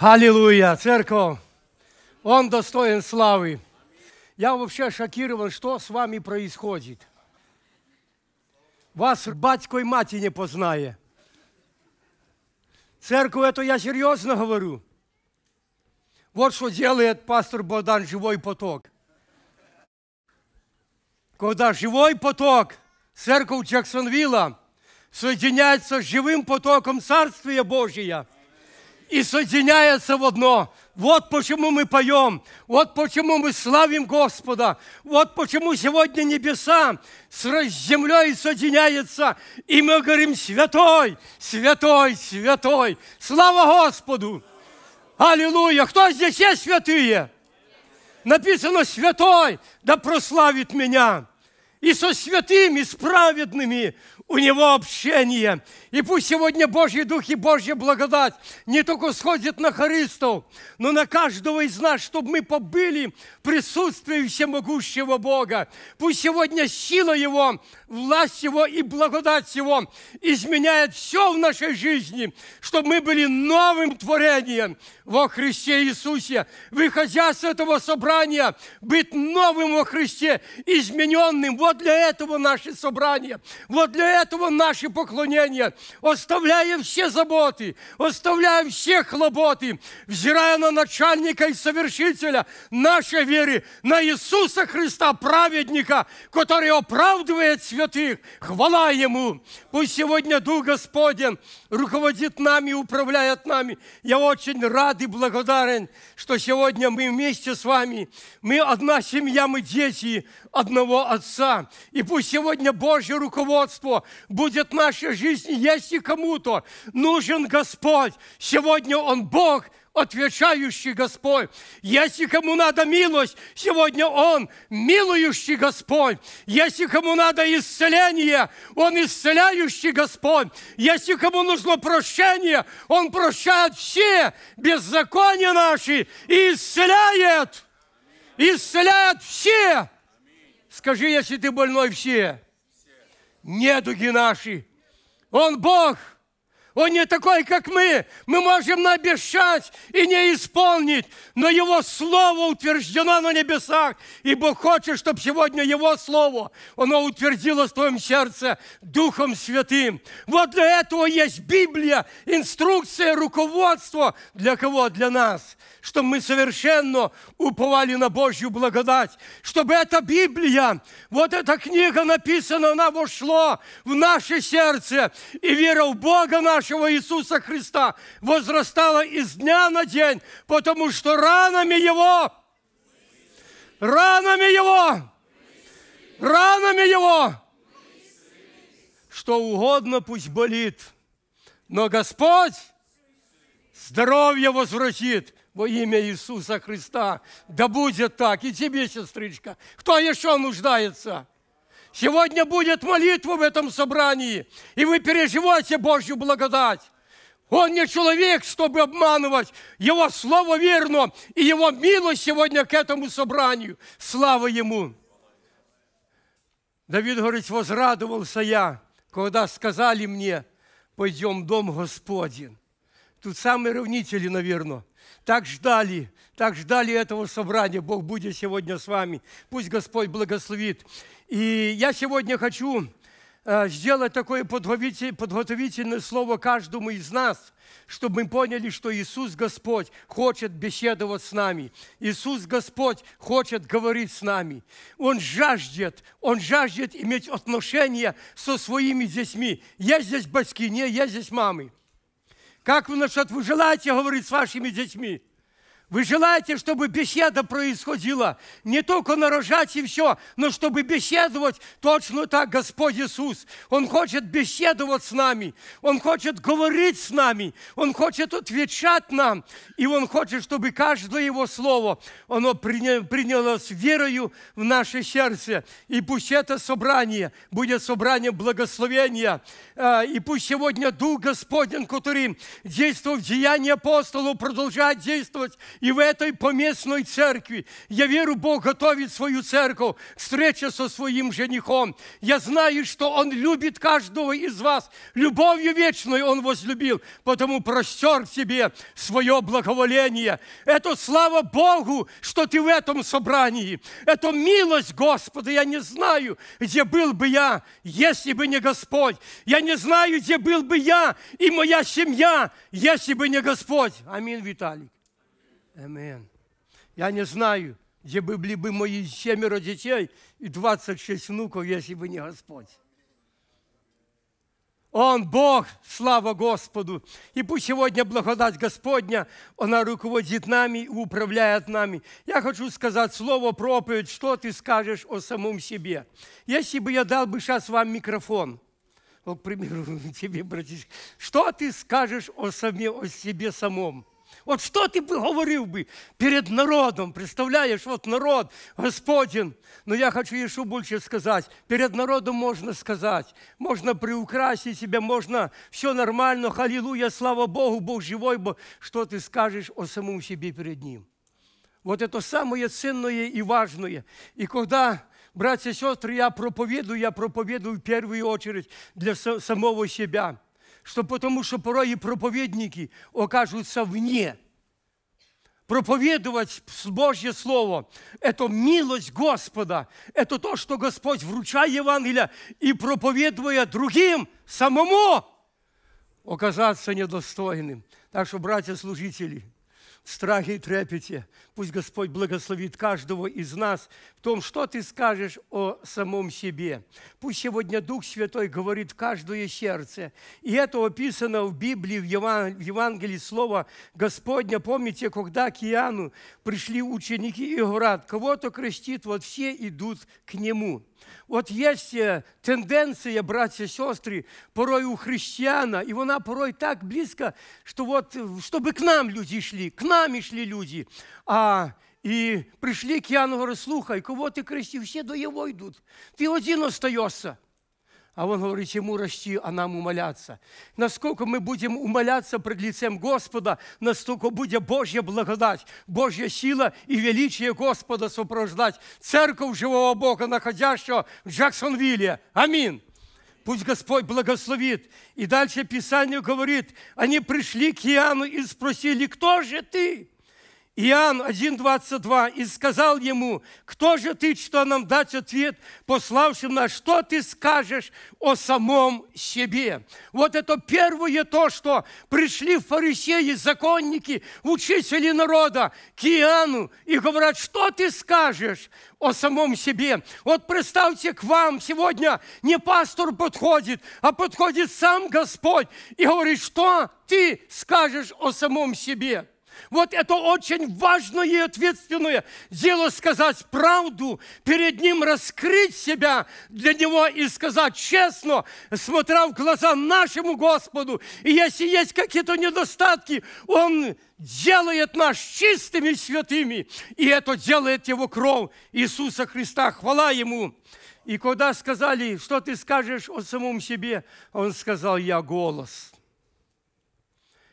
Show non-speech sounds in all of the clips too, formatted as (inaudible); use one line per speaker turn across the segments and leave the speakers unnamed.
Аллилуйя, церковь! Он достоин славы. Я вообще шокирован, что с вами происходит. Вас батько и мать не познает. Церковь, это я серьезно говорю. Вот что делает пастор Богдан «Живой поток». Когда «Живой поток» церковь Джексонвилла соединяется с «Живым потоком Царствия Божия», и соединяется в одно. Вот почему мы поем, вот почему мы славим Господа, вот почему сегодня небеса с землей соединяются, и мы говорим «Святой, святой, святой!» Слава Господу! Аллилуйя! Кто здесь есть святые? Написано «Святой, да прославит меня!» и со святыми, с праведными у него общение. И пусть сегодня Божий Дух и Божья благодать не только сходит на харистов, но на каждого из нас, чтобы мы побыли в присутствии всемогущего Бога. Пусть сегодня сила Его, власть Его и благодать Его изменяет все в нашей жизни, чтобы мы были новым творением во Христе Иисусе. Выходя с этого собрания, быть новым во Христе, измененным. Вот для этого наше собрание. Вот для этого наши поклонения, оставляя все заботы, оставляя все хлоботы, взирая на начальника и совершителя нашей веры, на Иисуса Христа, праведника, который оправдывает святых, хвала Ему. Пусть сегодня Дух Господень руководит нами, управляет нами. Я очень рад и благодарен, что сегодня мы вместе с вами, мы одна семья, мы дети одного Отца. И пусть сегодня Божье руководство будет в нашей жизни, если кому-то нужен Господь. Сегодня Он Бог, отвечающий Господь. Если кому надо милость, сегодня Он милующий Господь. Если кому надо исцеление, Он исцеляющий Господь. Если кому нужно прощение, Он прощает все беззакония наши и исцеляет. Исцеляет все Скажи, если ты больной, все. все. Недуги наши. Он Бог. Он не такой, как мы. Мы можем наобещать и не исполнить, но Его Слово утверждено на небесах, и Бог хочет, чтобы сегодня Его Слово, оно утвердилось в твоем сердце Духом Святым. Вот для этого есть Библия, инструкция, руководство. Для кого? Для нас. Чтобы мы совершенно уповали на Божью благодать. Чтобы эта Библия, вот эта книга написана, она вошла в наше сердце, и вера в Бога наш нашего Иисуса Христа возрастала из дня на день, потому что ранами Его, ранами Его, ранами Его, что угодно пусть болит, но Господь здоровье возвратит во имя Иисуса Христа. Да будет так. И тебе, сестричка, кто еще нуждается? Сегодня будет молитва в этом собрании, и вы переживаете Божью благодать. Он не человек, чтобы обманывать. Его слово верно, и его милость сегодня к этому собранию. Слава ему! Давид говорит, возрадовался я, когда сказали мне, пойдем в дом Господень. Тут самые равнители, наверное так ждали, так ждали этого собрания. Бог будет сегодня с вами. Пусть Господь благословит. И я сегодня хочу э, сделать такое подготовительное слово каждому из нас, чтобы мы поняли, что Иисус Господь хочет беседовать с нами. Иисус Господь хочет говорить с нами. Он жаждет, Он жаждет иметь отношения со своими детьми. Я здесь батьки, не, я здесь мамы – как вы насчет вы желаете говорить с вашими детьми? Вы желаете, чтобы беседа происходила не только на и все, но чтобы беседовать точно так Господь Иисус. Он хочет беседовать с нами, Он хочет говорить с нами, Он хочет отвечать нам, и Он хочет, чтобы каждое Его слово, оно приняло с верою в наше сердце. И пусть это собрание будет собранием благословения, а, и пусть сегодня Дух Господень, который действовал в деянии апостолу продолжает действовать и в этой поместной церкви, я верю, Бог готовит свою церковь Встреча со своим женихом. Я знаю, что Он любит каждого из вас. Любовью вечной Он возлюбил, потому простер к тебе свое благоволение. Это слава Богу, что ты в этом собрании. Это милость Господа. Я не знаю, где был бы я, если бы не Господь. Я не знаю, где был бы я и моя семья, если бы не Господь. Аминь, Виталий. Аминь. Я не знаю, где бы были бы мои семеро детей и 26 внуков, если бы не Господь. Он Бог, слава Господу. И пусть сегодня благодать Господня, она руководит нами и управляет нами. Я хочу сказать слово, проповедь, что ты скажешь о самом себе. Если бы я дал бы сейчас вам микрофон, вот, к примеру, (laughs) тебе, братишка, что ты скажешь о, саме, о себе самом? Вот что ты би говорив би перед народом? представляешь, вот народ, Господин. Но я хочу еще больше сказать. Перед народом можно сказать, можно приукрасить себя, можно все нормально, халилуя, слава Богу, Бог живой, Бог, что ты скажешь о самом себе перед Ним. Вот это самое ценное и важное. И когда братья и сестры, я проповедую, я проповедую в первую очередь для самого себя – что потому что порой и проповедники окажутся вне. Проповедовать Божье Слово – это милость Господа, это то, что Господь вручает Евангелие и проповедуя другим, самому оказаться недостойным. Так что, братья-служители, в страхе и трепете Пусть Господь благословит каждого из нас в том, что ты скажешь о самом себе. Пусть сегодня Дух Святой говорит каждое сердце. И это описано в Библии, в, Евангелии слово Господня. Помните, когда к Иоанну пришли ученики и говорят, кого-то крестит, вот все идут к нему. Вот есть э, тенденция, братья, і сестри, порой у христиана, и вона порой так близко, что вот, э, чтобы к нам люди шли, к нам и шли люди. А и пришли к Иоанну, говорят, слухай, кого ты крестил? Все до его идут. Ты один остаешься. А он говорит, ему расти, а нам умоляться. Насколько мы будем умоляться пред лицем Господа, настолько будет Божья благодать, Божья сила и величие Господа сопровождать церковь живого Бога, находящего в Джексонвилле. Аминь. Пусть Господь благословит. И дальше Писание говорит, они пришли к Иоанну и спросили, кто же ты? Иоанн 1,22, и сказал ему, кто же ты, что нам дать ответ, пославшим нас, что ты скажешь о самом себе? Вот это первое то, что пришли фарисеи, законники, учители народа к Иоанну и говорят, что ты скажешь о самом себе. Вот представьте, к вам сегодня не пастор подходит, а подходит сам Господь и говорит, что ты скажешь о самом себе. Вот это очень важное и ответственное дело сказать правду, перед ним раскрыть себя для него и сказать честно, смотря в глаза нашему Господу. И если есть какие-то недостатки, Он делает нас чистыми и святыми. И это делает Его кровь Иисуса Христа. Хвала Ему. И когда сказали, что ты скажешь о самом себе, Он сказал, я голос –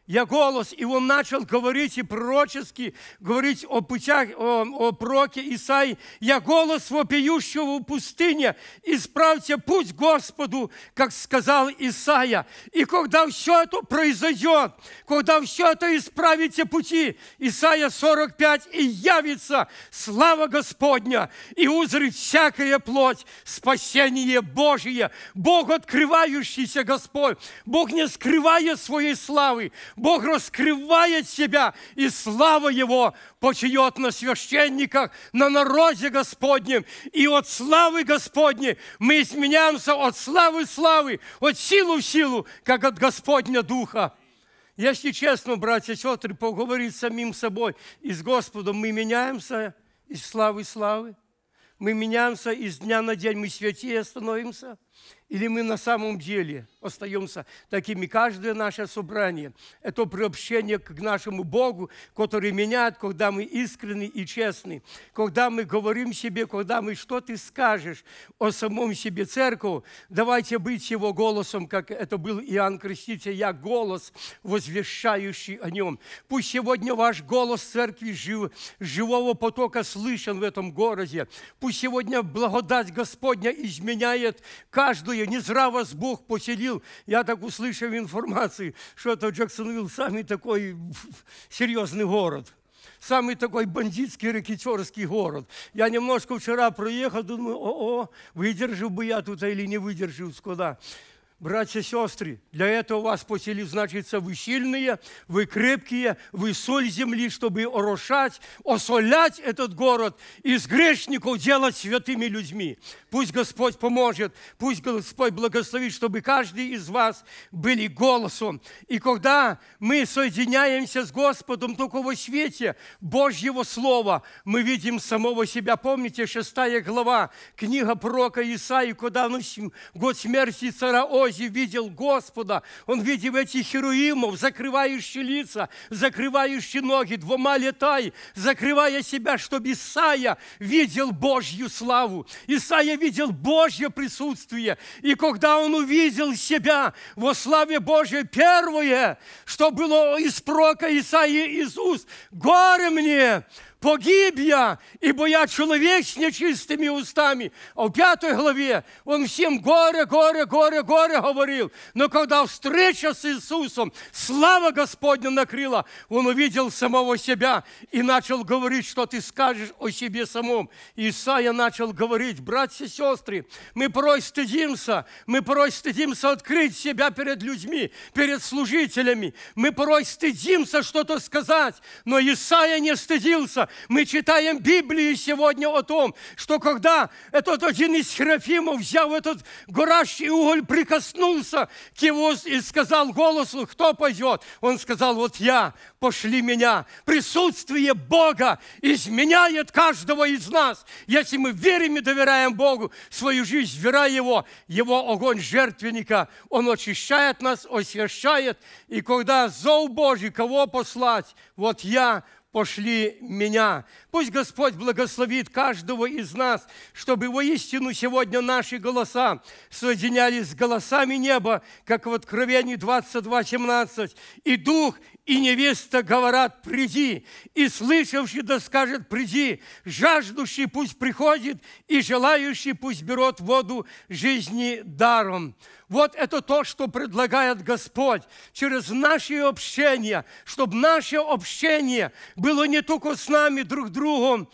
я голос, и он начал говорить и пророчески, говорить о путях, о, о проке Исаи. «Я голос вопиющего в пустыне, исправьте путь Господу, как сказал Исаия». И когда все это произойдет, когда все это исправите пути, Исаия 45, «И явится слава Господня, и узрит всякая плоть, спасение Божие». Бог открывающийся Господь, Бог не скрывает своей славы, Бог раскрывает себя, и слава Его почает на священниках, на народе Господнем. И от славы Господней мы изменяемся от славы славы, от силы в силу, как от Господня Духа. Если честно, братья и сестры, поговорить с самим собой и с Господом, мы меняемся из славы славы. Мы меняемся из дня на день, мы святее становимся – или мы на самом деле остаемся такими? Каждое наше собрание – это приобщение к нашему Богу, который меняет, когда мы искренны и честны, когда мы говорим себе, когда мы что ты скажешь о самом себе церковь, давайте быть его голосом, как это был Иоанн Креститель, я голос, возвещающий о нем. Пусть сегодня ваш голос церкви жив, живого потока слышен в этом городе. Пусть сегодня благодать Господня изменяет каждого каждую, не зря вас Бог поселил. Я так услышал информации, что это Джексонвіл самый такой серьезный город. Самый такой бандитский, рекетерский город. Я немножко вчера проехал, думаю, о-о, выдержал бы я тут или не выдержал, куда. Братья и сестры, для этого вас посели, значит, вы сильные, вы крепкие, вы соль земли, чтобы орошать, осолять этот город, из грешников делать святыми людьми. Пусть Господь поможет, пусть Господь благословит, чтобы каждый из вас были голосом. И когда мы соединяемся с Господом только во свете Божьего Слова, мы видим самого себя. Помните, шестая глава, книга пророка Исаии, когда он, год смерти цара Божий видел Господа. Он видел этих херуимов, закрывающие лица, закрывающие ноги, двумя летай, закрывая себя, чтобы Исаия видел Божью славу. Исаия видел Божье присутствие. И когда он увидел себя во славе Божьей, первое, что было из прока Исаии из уст, горе мне, погиб я, ибо я человек с нечистыми устами. А в пятой главе он всем горе, горе, горе, горе говорил. Но когда встреча с Иисусом, слава Господня накрыла, он увидел самого себя и начал говорить, что ты скажешь о себе самом. Исаия начал говорить, братья и сестры, мы порой стыдимся, мы порой стыдимся открыть себя перед людьми, перед служителями. Мы порой стыдимся что-то сказать, но Исаия не стыдился, мы читаем Библию сегодня о том, что когда этот один из херафимов взял этот горящий уголь, прикоснулся к его и сказал голосу, кто пойдет? Он сказал, вот я, пошли меня. Присутствие Бога изменяет каждого из нас. Если мы верим и доверяем Богу свою жизнь, вера Его, Его огонь жертвенника, Он очищает нас, освящает. И когда зов Божий, кого послать? Вот я, пошли меня. Пусть Господь благословит каждого из нас, чтобы его истину сегодня наши голоса соединялись с голосами неба, как в Откровении 22.17, и Дух, и невеста говорят, приди, и слышавший да скажет, приди, жаждущий пусть приходит, и желающий пусть берет воду жизни даром. Вот это то, что предлагает Господь через наше общение, чтобы наше общение было не только с нами, друг другом.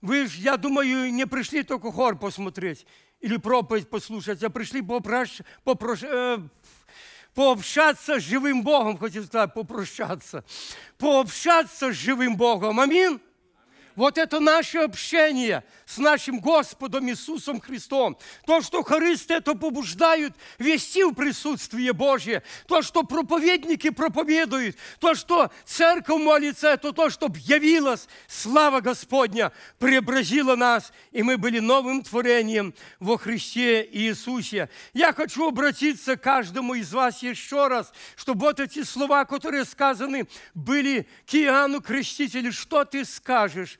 Вы же, я думаю, не пришли только хор посмотреть или проповедь послушать, а пришли попрош... Попрош... Э, пообщаться с живым Богом, хотів сказати, попрощатися, пообщатися з живим Богом. Амінь. Вот это наше общение с нашим Господом Иисусом Христом. То, что хористы это побуждают вести в присутствие Божье. То, что проповедники проповедуют. То, что церковь молится, это то, что явилась слава Господня, преобразила нас, и мы были новым творением во Христе Иисусе. Я хочу обратиться к каждому из вас еще раз, чтобы вот эти слова, которые сказаны, были к Иоанну Крестителю. Что ты скажешь?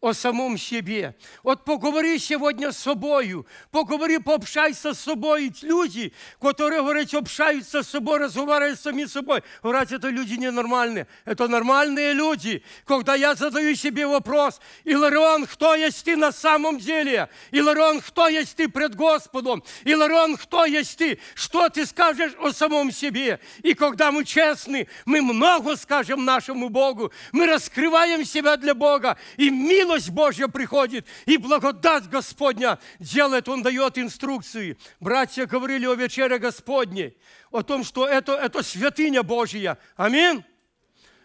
о самом себе. Вот поговори сегодня с собою, поговори, пообщайся с собой. Люди, которые, говорят, общаются с собой, разговаривают с сами собой, говорят, это люди ненормальные. Это нормальные люди. Когда я задаю себе вопрос, Иларион, кто есть ты на самом деле? Иларион, кто есть ты пред Господом? Иларион, кто есть ты? Что ты скажешь о самом себе? И когда мы честны, мы много скажем нашему Богу. Мы раскрываем себя для Бога. И милость милость Божья приходит, и благодать Господня делает, Он дает инструкции. Братья говорили о вечере Господней, о том, что это, это святыня Божья. Аминь.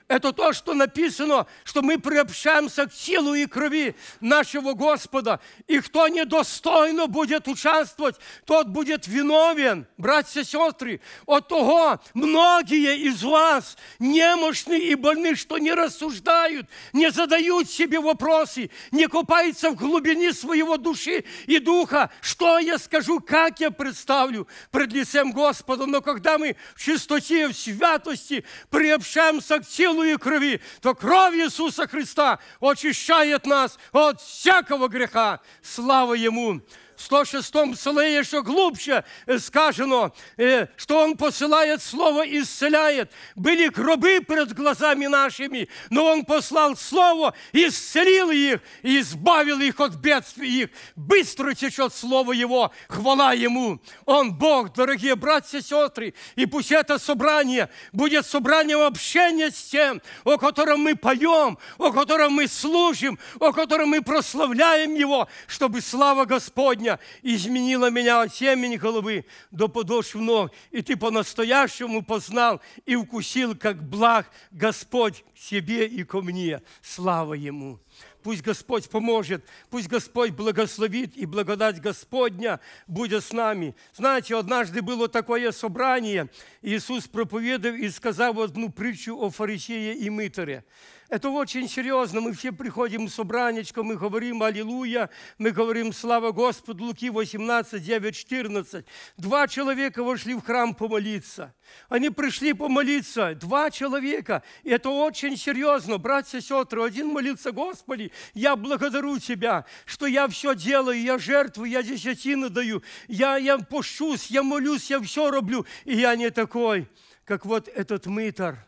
Это то, что написано, что мы приобщаемся к телу и крови нашего Господа. И кто недостойно будет участвовать, тот будет виновен, братья и сестры. От того многие из вас немощны и больны, что не рассуждают, не задают себе вопросы, не купаются в глубине своего души и духа, что я скажу, как я представлю пред лицем Господа. Но когда мы в чистоте, в святости приобщаемся к телу, алую крови, то кровь Иисуса Христа очищает нас от всякого греха. Слава Ему! 106-м псалее еще глубже э, сказано, э, что Он посылает Слово и исцеляет. Были гробы перед глазами нашими, но Он послал Слово, исцелил их и избавил их от бедствий их. Быстро течет Слово Его, хвала Ему. Он Бог, дорогие братья и сестры, и пусть это собрание будет собранием общения с тем, о котором мы поем, о котором мы служим, о котором мы прославляем Его, чтобы слава Господня изменила меня от семени головы до подошв ног, и Ты по-настоящему познал и укусил, как благ Господь к себе и ко мне. Слава Ему! Пусть Господь поможет, пусть Господь благословит, и благодать Господня будет с нами. Знаете, однажды было такое собрание, Иисус проповедовал и сказал одну притчу о фарисее и мытаре. Это очень серьезно. Мы все приходим в собранечко, мы говорим «Аллилуйя», мы говорим «Слава Господу» Луки 18, 9, 14. Два человека вошли в храм помолиться. Они пришли помолиться. Два человека. И это очень серьезно. Братья и сестры, один молился «Господи, я благодарю Тебя, что я все делаю, я жертву, я десятину даю, я, я пощусь, я молюсь, я все роблю, и я не такой, как вот этот мытар».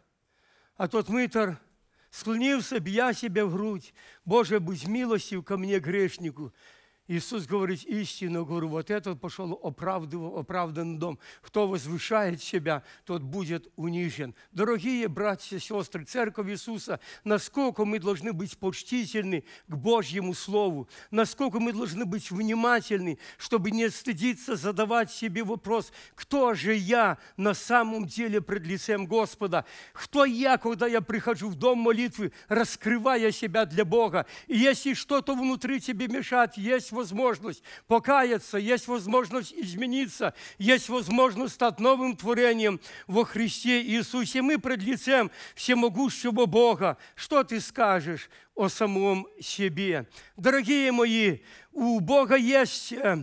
А тот мытар – склонился б я себе в грудь, Боже, будь милостив ко мне грешнику, Иисус говорит истину, говорю, вот этот пошел оправдан дом. Кто возвышает себя, тот будет унижен. Дорогие братья и сестры, Церковь Иисуса, насколько мы должны быть почтительны к Божьему Слову, насколько мы должны быть внимательны, чтобы не стыдиться задавать себе вопрос, кто же я на самом деле пред лицем Господа? Кто я, когда я прихожу в дом молитвы, раскрывая себя для Бога? И если что-то внутри тебе мешает, есть возможность покаяться, есть возможность измениться, есть возможность стать новым творением во Христе Иисусе. Мы пред лицем всемогущего Бога. Что ты скажешь о самом себе? Дорогие мои, у Бога есть э,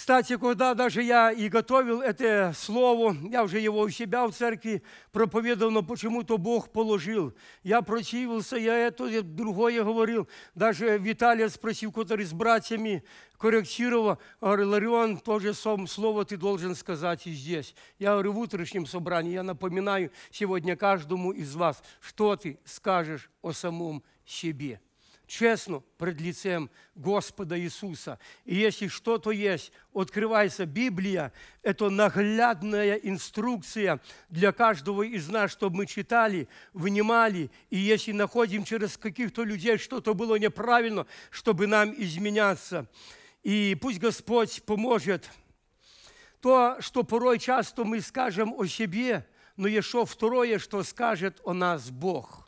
Кстати, когда даже я и готовил это слово, я уже его у себя в церкви проповедовал, но почему-то Бог положил. Я противился, я это, я другое говорил. Даже Виталия спросил, который с братьями корректировал, говорил, Ларион, тоже сам слово ты должен сказать и здесь. Я говорю, в утреннем собрании я напоминаю сегодня каждому из вас, что ты скажешь о самом себе. честно пред лицем Господа Иисуса. И если что-то есть, открывается Библия, это наглядная инструкция для каждого из нас, чтобы мы читали, внимали, и если находим через каких-то людей что-то было неправильно, чтобы нам изменяться. И пусть Господь поможет. То, что порой часто мы скажем о себе, но еще второе, что скажет о нас Бог –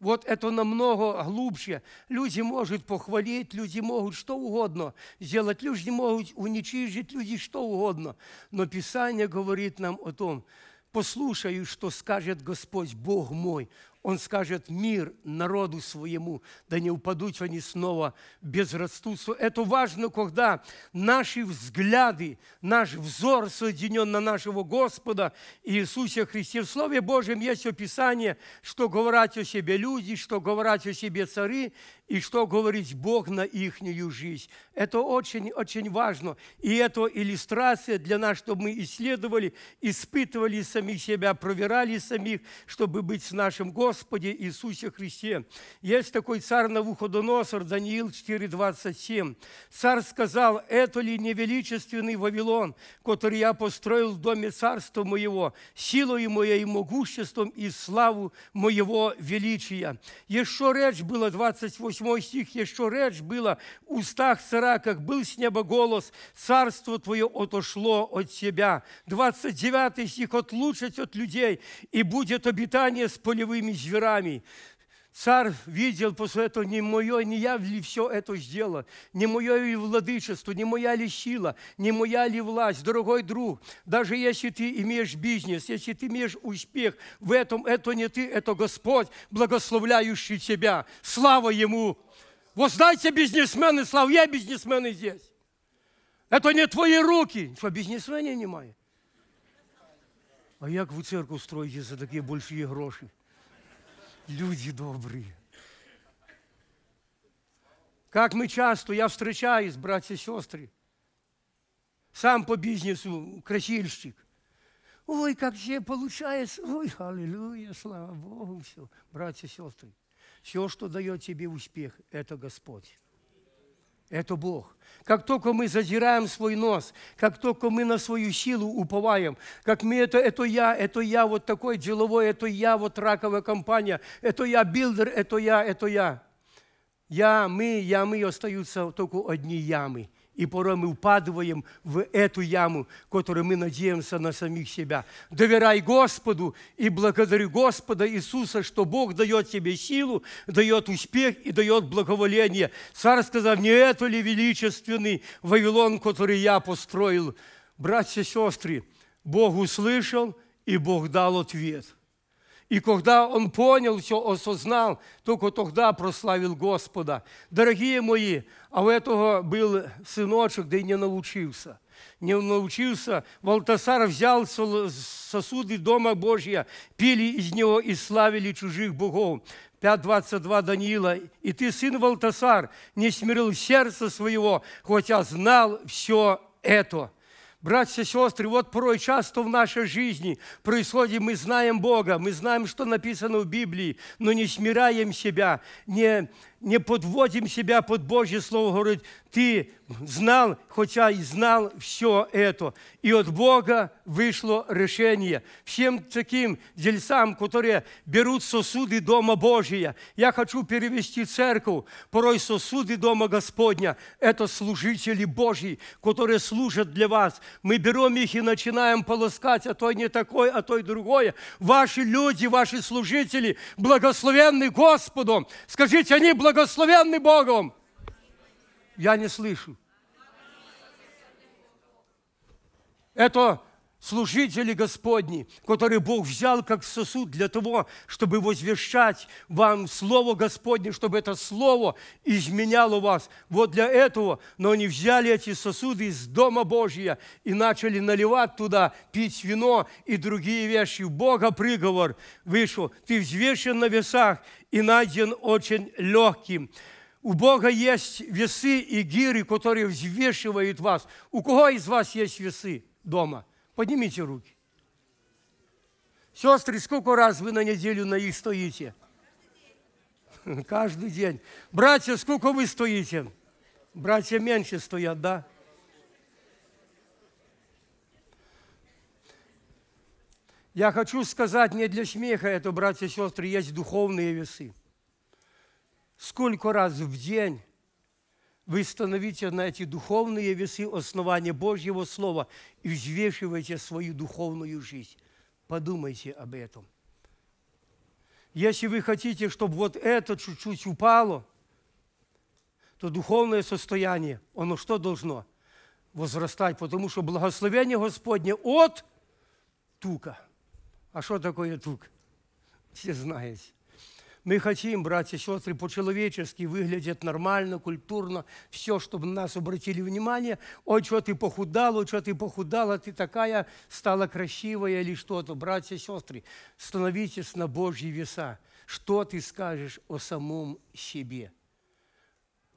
вот это намного глубже. Люди могут похвалить, люди могут что угодно сделать, люди могут уничижить, люди что угодно. Но Писание говорит нам о том, послушаю, что скажет Господь Бог мой, он скажет мир народу своему, да не упадут они снова без растутства. Это важно, когда наши взгляды, наш взор соединен на нашего Господа Иисуса Христе. В Слове Божьем есть описание, что говорят о себе люди, что говорят о себе цари и что говорит Бог на ихнюю жизнь. Это очень-очень важно. И это иллюстрация для нас, чтобы мы исследовали, испытывали самих себя, проверяли самих, чтобы быть с нашим Господе Иисусе Христе. Есть такой царь Навуходоносор, Даниил 4,27. Царь сказал, это ли не величественный Вавилон, который я построил в доме царства моего, силою моей, могуществом и славу моего величия. Еще речь была 28 восьмой стих еще речь была, «Устах цара, как был с неба голос, царство твое отошло от себя». 29 стих, «Отлучать от людей, и будет обитание с полевыми зверами». Царь видел, после этого не мое, не я ли все это сделал, не мое ли владычество, не моя ли сила, не моя ли власть. Дорогой друг, даже если ты имеешь бизнес, если ты имеешь успех в этом, это не ты, это Господь, благословляющий тебя. Слава Ему! Воздайте бизнесмены, слава, я бизнесмены здесь. Это не твои руки. Что, бизнесмены немає? А как вы церковь строите за такие большие гроши люди добрые. Как мы часто, я встречаюсь, братья и сестры, сам по бизнесу красильщик. Ой, как все получается, ой, аллилуйя, слава Богу, все. Братья и сестры, все, что дает тебе успех, это Господь. Это Бог. Как только мы задираем свой нос, как только мы на свою силу уповаем, как мы это, это я, это я вот такой деловой, это я вот раковая компания, это я билдер, это я, это я. Я, мы, я, мы остаются только одни ямы. И порой мы упадываем в эту яму, которую мы надеемся на самих себя. Доверяй Господу и благодари Господа Иисуса, что Бог дает тебе силу, дает успех и дает благоволение. Царь сказал, не это ли величественный Вавилон, который я построил? Братья и сестры, Бог услышал и Бог дал ответ – и когда он понял все, осознал, только тогда прославил Господа. Дорогие мои, а у этого был сыночек, да и не научился. Не научился. Валтасар взял сосуды Дома Божия пили из него и славили чужих богов. 5.22 Даниила. «И ты, сын Валтасар, не смирил сердца своего, хотя знал все это». Братья и сестры, вот порой часто в нашей жизни происходит, мы знаем Бога, мы знаем, что написано в Библии, но не смираем себя, не, не подводим себя под Божье Слово, говорит, ты знал, хотя и знал все это. И от Бога вышло решение. Всем таким дельцам, которые берут сосуды Дома Божия, я хочу перевести церковь, порой сосуды Дома Господня, это служители Божьи, которые служат для вас. Мы берем их и начинаем полоскать, а то не такой, а то и другое. Ваши люди, ваши служители, благословенны Господом. Скажите, они благословенны благословенный Богом. Я не слышу. Это служители Господни, которые Бог взял как сосуд для того, чтобы возвещать вам Слово Господне, чтобы это Слово изменяло вас. Вот для этого, но они взяли эти сосуды из Дома Божия и начали наливать туда, пить вино и другие вещи. У Бога приговор вышел. Ты взвешен на весах и найден очень легким. У Бога есть весы и гири, которые взвешивают вас. У кого из вас есть весы дома – Поднимите руки. Сестры, сколько раз вы на неделю на их стоите? (laughs) Каждый день. Братья, сколько вы стоите? Братья меньше стоят, да? Я хочу сказать, не для смеха это, братья и сестры, есть духовные весы. Сколько раз в день вы становите на эти духовные весы основания Божьего Слова и взвешиваете свою духовную жизнь. Подумайте об этом. Если вы хотите, чтобы вот это чуть-чуть упало, то духовное состояние, оно что должно? Возрастать, потому что благословение Господне от тука. А что такое тук? Все знаете. Мы хотим, братья и сестры, по-человечески выглядеть нормально, культурно, все, чтобы на нас обратили внимание. Ой, что ты похудала, что ты похудала, ты такая стала красивая или что-то. Братья и сестры, становитесь на Божьи веса. Что ты скажешь о самом себе?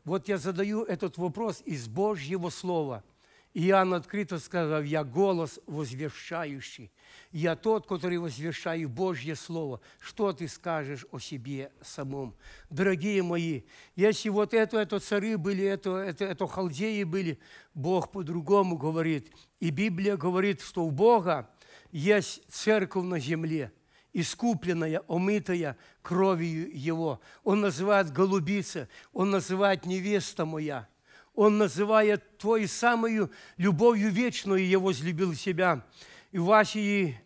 Вот я задаю этот вопрос из Божьего Слова – Иоанн открыто сказал, «Я голос возвещающий, я тот, который возвещаю Божье Слово. Что ты скажешь о себе самом?» Дорогие мои, если вот это, это цари были, это, это, это халдеи были, Бог по-другому говорит. И Библия говорит, что у Бога есть церковь на земле – искупленная, омытая кровью Его. Он называет голубица, Он называет невеста моя. Он называет той самой любовью вечную его возлюбил себя». И в Васии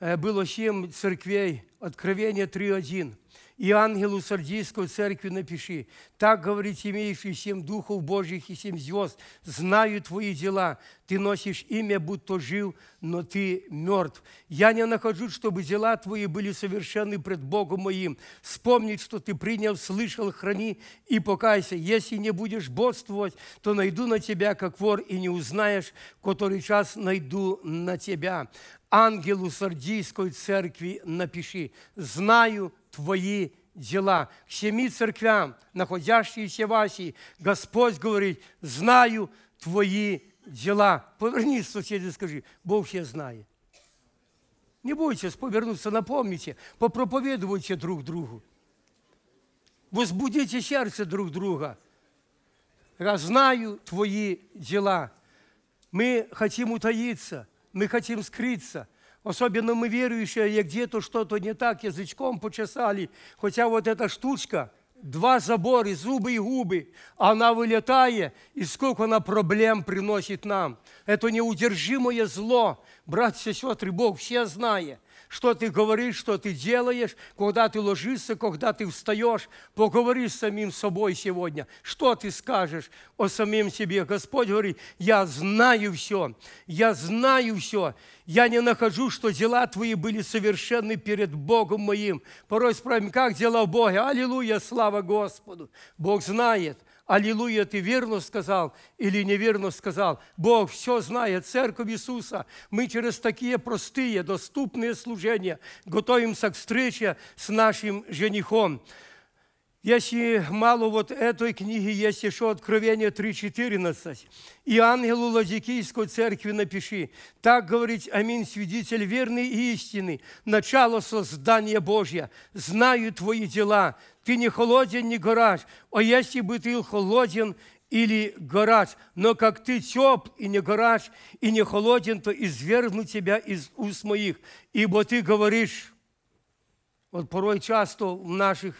э, было семь церквей, Откровение 3.1 и ангелу Сардийской церкви напиши, так говорит имеющий семь духов Божьих и семь звезд, знаю твои дела, ты носишь имя, будто жив, но ты мертв. Я не нахожу, чтобы дела твои были совершенны пред Богом моим. Вспомнить, что ты принял, слышал, храни и покайся. Если не будешь бодствовать, то найду на тебя, как вор, и не узнаешь, который час найду на тебя ангелу Сардийской церкви напиши, «Знаю твои дела. К семи церквям, находящиеся в Асии, Господь говорит, знаю твои дела. Повернись, соседи, скажи, Бог все знает. Не бойтесь повернуться, напомните, попроповедуйте друг другу. Возбудите сердце друг друга. Я знаю твои дела. Мы хотим утаиться, мы хотим скрыться – Особенно мы верующие, где-то что-то не так язычком почесали. Хотя вот эта штучка, два забора, зубы и губы, она вылетает, и сколько она проблем приносит нам. Это неудержимое зло. Братья и сестры, Бог все знает что ты говоришь, что ты делаешь, когда ты ложишься, когда ты встаешь. Поговори с самим собой сегодня. Что ты скажешь о самим себе? Господь говорит, я знаю все, я знаю все. Я не нахожу, что дела твои были совершенны перед Богом моим. Порой спрашиваем, как дела в Боге. Аллилуйя, слава Господу. Бог знает – Аллилуйя, ты верно сказал или неверно сказал. Бог все знает, Церковь Иисуса. Мы через такие простые, доступные служения готовимся к встрече с нашим женихом. Если мало вот этой книги, есть еще Откровение 3.14. «И ангелу Лазикийской церкви напиши, так говорит Аминь, свидетель верный и истинный, начало создания Божье, знаю твои дела, ты не холоден, не гораж, а если бы ты холоден или гораж, но как ты теп и не гораж, и не холоден, то извергну тебя из уст моих, ибо ты говоришь». Вот порой часто в наших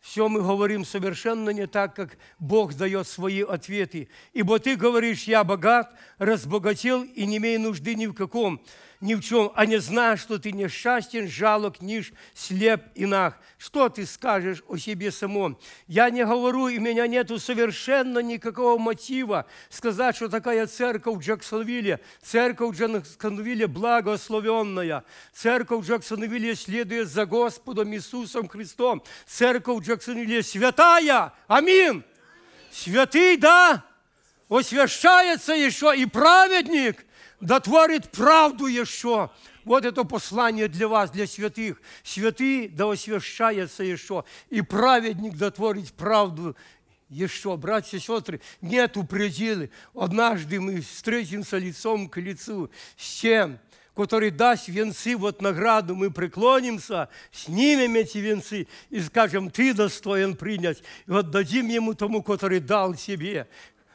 все мы говорим совершенно не так, как Бог дает свои ответы. Ибо ты говоришь, я богат, разбогател и не имею нужды ни в каком ни в чем, а не знаешь, что ты несчастен, жалок, ниш, слеп и нах. Что ты скажешь о себе самом? Я не говорю, и у меня нету совершенно никакого мотива сказать, что такая церковь в Джексонвилле, церковь в Джексонвилле благословенная, церковь в Джексонвилле следует за Господом Иисусом Христом, церковь в Джексонвилле святая, Амин. Святый, да, освящается еще и праведник, да правду еще. Вот это послание для вас, для святых. Святые да освящается еще, и праведник да правду еще. Братья и сестры, нету пределы. Однажды мы встретимся лицом к лицу с тем, который даст венцы, вот награду мы преклонимся, снимем эти венцы и скажем, ты достоин принять. И вот дадим ему тому, который дал тебе.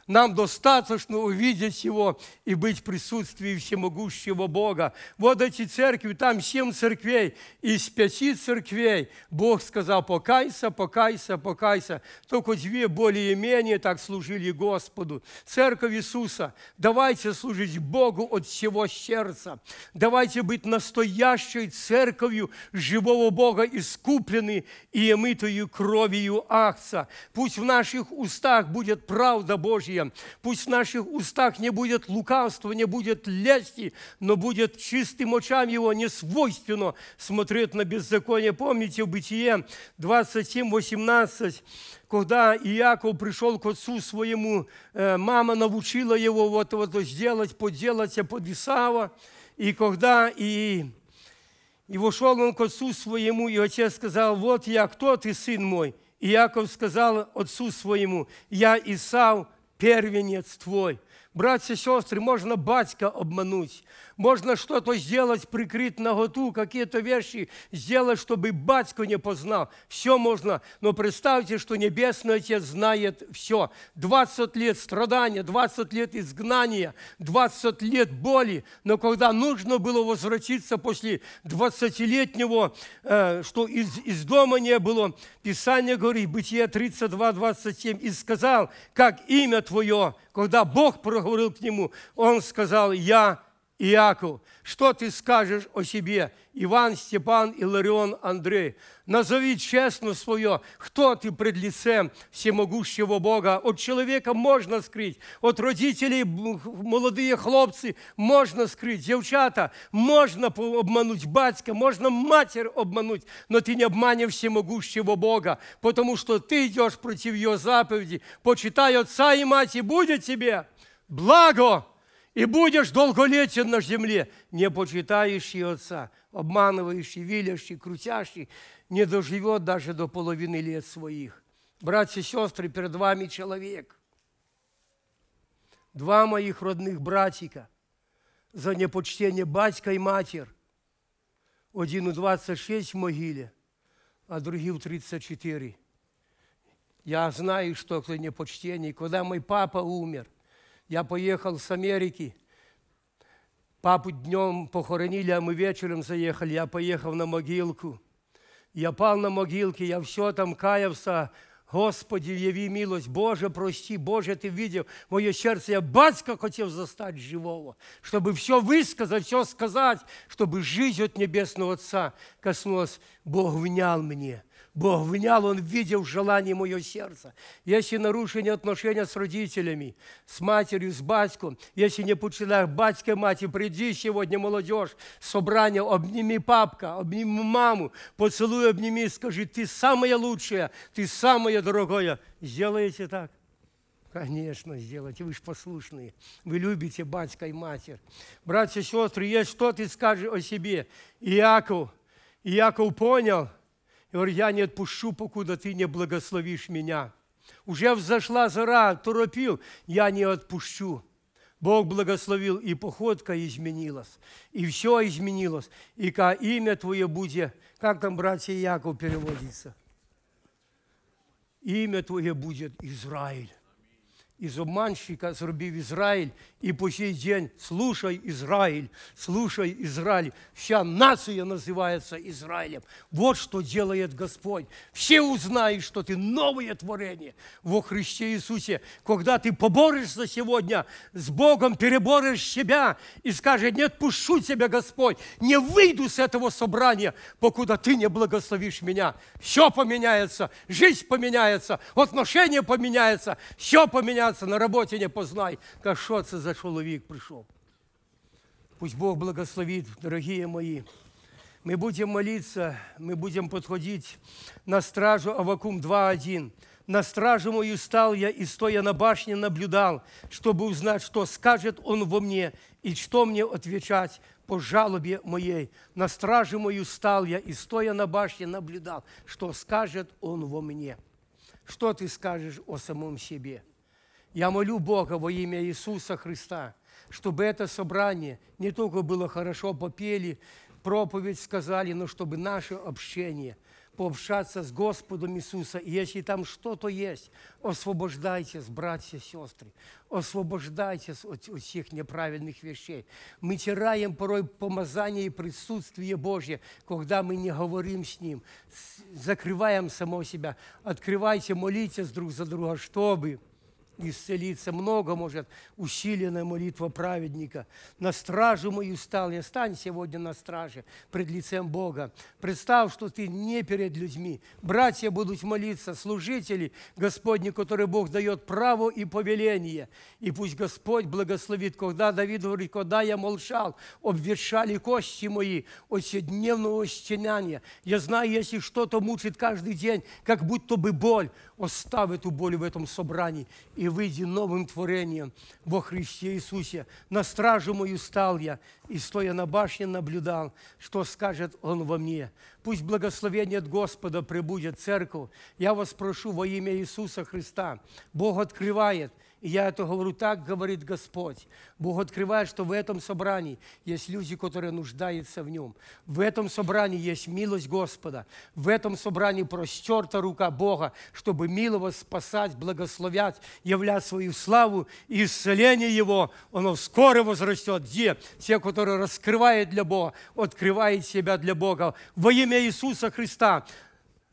Нам достаточно увидеть Его и быть в присутствии всемогущего Бога. Вот эти церкви, там семь церквей, из пяти церквей Бог сказал, покайся, покайся, покайся. Только две более-менее так служили Господу. Церковь Иисуса, давайте служить Богу от всего сердца. Давайте быть настоящей церковью живого Бога, искупленной и омытою кровью акца. Пусть в наших устах будет правда Божья, Божья. Пусть в наших устах не будет лукавства, не будет лести, но будет чистым очам его несвойственно смотреть на беззаконие. Помните в Бытие 27, 18, когда Иаков пришел к отцу своему, э, мама научила его вот, вот сделать, поделать, под Исава. И когда и и вошел он к отцу своему, и отец сказал, «Вот я, кто ты, сын мой?» И Яков сказал отцу своему, «Я Исав, первенец Твой. Братья сестры, можно батька обмануть, можно что-то сделать, прикрыть наготу, какие-то вещи сделать, чтобы батько не познал. Все можно, но представьте, что Небесный Отец знает все. 20 лет страдания, 20 лет изгнания, 20 лет боли, но когда нужно было возвратиться после 20-летнего, э, что из, из дома не было, Писание говорит, Бытие 32, 27, «И сказал, как имя Твое когда Бог проговорил к нему, он сказал, я Иаков, что ты скажешь о себе, Иван, Степан, Иларион, Андрей? Назови честно свое, кто ты пред лицем всемогущего Бога. От человека можно скрыть, от родителей молодые хлопцы можно скрыть, девчата можно обмануть, батька, можно матерь обмануть, но ты не обманешь всемогущего Бога, потому что ты идешь против ее заповеди. Почитай отца и мать, и будет тебе благо и будешь долголетен на земле, не почитающий отца, обманывающий, вилящий, крутящий, не доживет даже до половины лет своих. Братья и сестры, перед вами человек. Два моих родных братика за непочтение батька и матір. Один у 26 в могиле, а другий у 34. Я знаю, что это непочтение. Когда мой папа умер, я поехал с Америки. Папу днем похоронили, а мы вечером заехали. Я поехал на могилку. Я пал на могилке, я все там каялся. Господи, яви милость, Боже, прости, Боже, Ты видел мое сердце. Я батька хотел застать живого, чтобы все высказать, все сказать, чтобы жизнь от Небесного Отца коснулась. Бог внял мне – Бог внял, Он видел желание мое сердца. Если нарушение отношения с родителями, с матерью, с батьком, если не почитаешь батька, мать, приди сегодня, молодежь, собрание, обними папка, обними маму, поцелуй, обними, скажи, ты самое лучшее, ты самое дорогое. Сделаете так? Конечно, сделайте. Вы же послушные. Вы любите батька и матерь. Братья и сестры, есть что ты скажешь о себе. Иаков, Иаков понял – я говорю, я не отпущу, покуда ты не благословишь меня. Уже взошла зора, торопил, я не отпущу. Бог благословил, и походка изменилась, и все изменилось, и ка имя Твое будет, как там, братья Яков переводится, имя Твое будет Израиль из обманщика зробив Ізраїль, і по сей день слушай Израиль, слушай Израиль. Вся нация называется Израилем. Вот что делает Господь. Все узнают, что ты новое творение во Христе Иисусе. Когда ты поборешься сегодня с Богом, переборешь себя и скажешь, не пущу тебя, Господь, не выйду с этого собрания, покуда ты не благословишь меня. Все поменяется, жизнь поменяется, отношения поменяются, все поменяется бояться, на роботі не познай, Каже, що це за чоловік прийшов. Пусть Бог благословит, дорогие мои. Мы будем молиться, мы будем подходить на стражу Авакум 2.1. На стражу мою стал я и, стоя на башне, наблюдал, чтобы узнать, что скажет он во мне и что мне отвечать по жалобе моей. На страже мою стал я и, стоя на башне, наблюдал, что скажет он во мне. Что ты скажешь о самом себе? Я молю Бога во имя Иисуса Христа, чтобы это собрание не только было хорошо, попели, проповедь сказали, но чтобы наше общение – пообщаться с Господом Иисуса. И если там что-то есть, освобождайтесь, братья и сестры, освобождайтесь от, от всех неправильных вещей. Мы теряем порой помазание и присутствие Божье, когда мы не говорим с Ним, закрываем само себя. Открывайте, молитесь друг за друга, чтобы исцелиться, много может, усиленная молитва праведника. На стражу мою стал, я стань сегодня на страже пред лицем Бога. Представь, что ты не перед людьми. Братья будут молиться, служители Господни, которые Бог дает право и повеление. И пусть Господь благословит, когда Давид говорит, когда я молчал, обветшали кости мои от седневного стеняния. Я знаю, если что-то мучит каждый день, как будто бы боль, оставь эту боль в этом собрании и и выйди новым творением во Христе Иисусе. На стражу мою стал я, и стоя на башне наблюдал, что скажет Он во мне. Пусть благословение от Господа пребудет церковь. Я вас прошу во имя Иисуса Христа. Бог открывает – и я это говорю, так говорит Господь. Бог открывает, что в этом собрании есть люди, которые нуждаются в Нем. В этом собрании есть милость Господа. В этом собрании простерта рука Бога, чтобы милого спасать, благословять, являть свою славу и исцеление Его. Оно скоро возрастет. Где? Те, которые раскрывают для Бога, открывают себя для Бога. Во имя Иисуса Христа.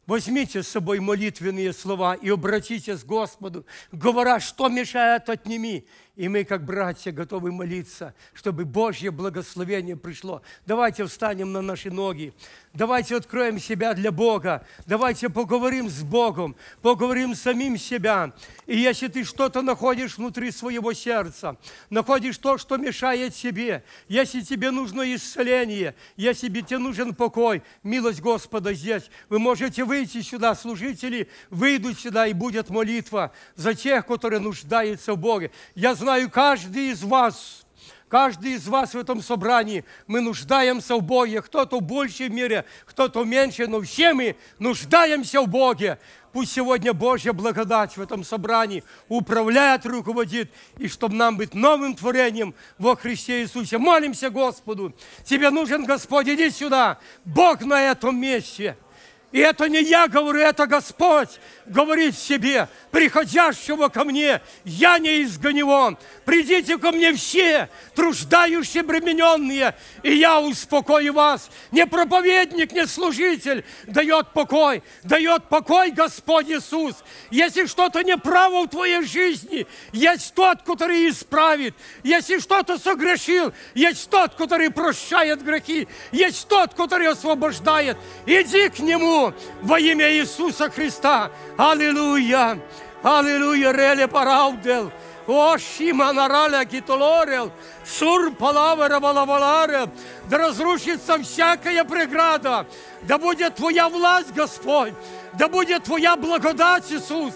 Возьмите с собой молитвенные слова и обратитесь к Господу, говоря, что мешает, отними, и мы, как братья, готовы молиться, чтобы Божье благословение пришло. Давайте встанем на наши ноги. Давайте откроем себя для Бога. Давайте поговорим с Богом, поговорим с самим себя. И если ты что-то находишь внутри своего сердца, находишь то, что мешает себе, если тебе нужно исцеление, если тебе нужен покой, милость Господа здесь, вы можете выйти сюда, служители выйдут сюда, и будет молитва за тех, которые нуждаются в Боге. Я знаю, знаю, каждый из вас, каждый из вас в этом собрании, мы нуждаемся в Боге. Кто-то в большей мере, кто-то меньше, но все мы нуждаемся в Боге. Пусть сегодня Божья благодать в этом собрании управляет, руководит, и чтобы нам быть новым творением во Христе Иисусе. Молимся Господу. Тебе нужен Господь, иди сюда. Бог на этом месте. И это не я говорю, это Господь говорит себе, приходящего ко мне, я не изгоню вам. Придите ко мне все, труждающие бремененные, и я успокою вас. Не проповедник, не служитель дает покой, дает покой Господь Иисус. Если что-то неправо в твоей жизни, есть тот, который исправит. Если что-то согрешил, есть тот, который прощает грехи. Есть тот, который освобождает. Иди к Нему, во имя Иисуса Христа. Аллилуйя! Аллилуйя! Реле параудел! О, Шиманарале, Китолорел, Сур, Палавера, Валаваларе, да разрушится всякая преграда, да будет Твоя власть, Господь, да будет Твоя благодать, Иисус,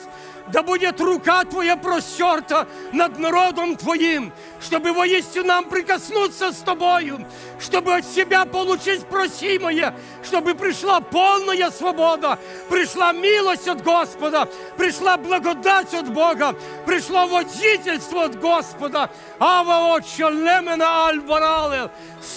да будет рука Твоя простерта над народом Твоим, чтобы воистину нам прикоснуться с Тобою, чтобы от себя получить просимое, чтобы пришла полная свобода, пришла милость от Господа, пришла благодать от Бога, пришло водительство от Господа. Ава отче лемена альбарале,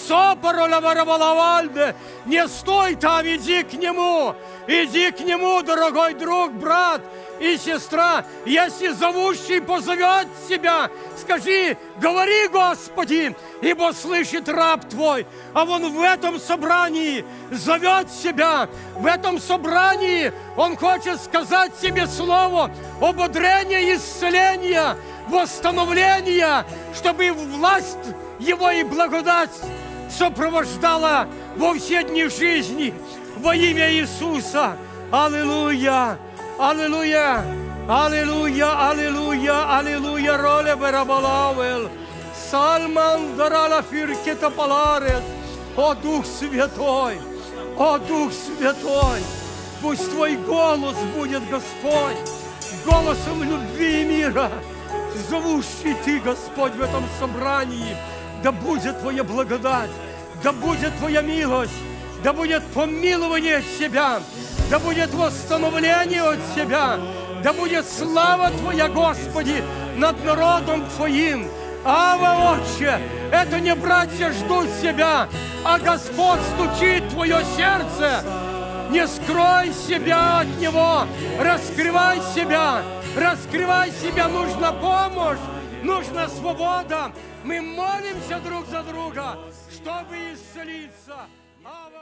сопороля варабалавальде, не стой там, иди к Нему, иди к Нему, дорогой друг, брат, и сестра, если зовущий позовет себя, скажи, говори, Господи, ибо слышит раб Твой, а Он в этом собрании зовет себя, в этом собрании Он хочет сказать себе слово ободрения, исцеления, восстановления, чтобы власть Его и благодать сопровождала во все дни жизни во имя Иисуса. Аллилуйя! Аллилуйя! Аллилуйя, аллилуйя, аллилуйя, роля барабалавел. Сальман дарала фиркета паларес. О Дух Святой! О Дух Святой! Пусть Твой голос будет, Господь, голосом любви и мира, зовущий Ты, Господь, в этом собрании. Да будет Твоя благодать, да будет Твоя милость, да будет помилование от себя, да будет восстановление от себя, да будет слава Твоя, Господи, над народом Твоим. Ава, Отче, это не братья ждут себя, а Господь стучит в Твое сердце. Не скрой себя от Него, раскрывай себя, раскрывай себя, нужна помощь, нужна свобода. Мы молимся друг за друга, чтобы исцелиться. Ава!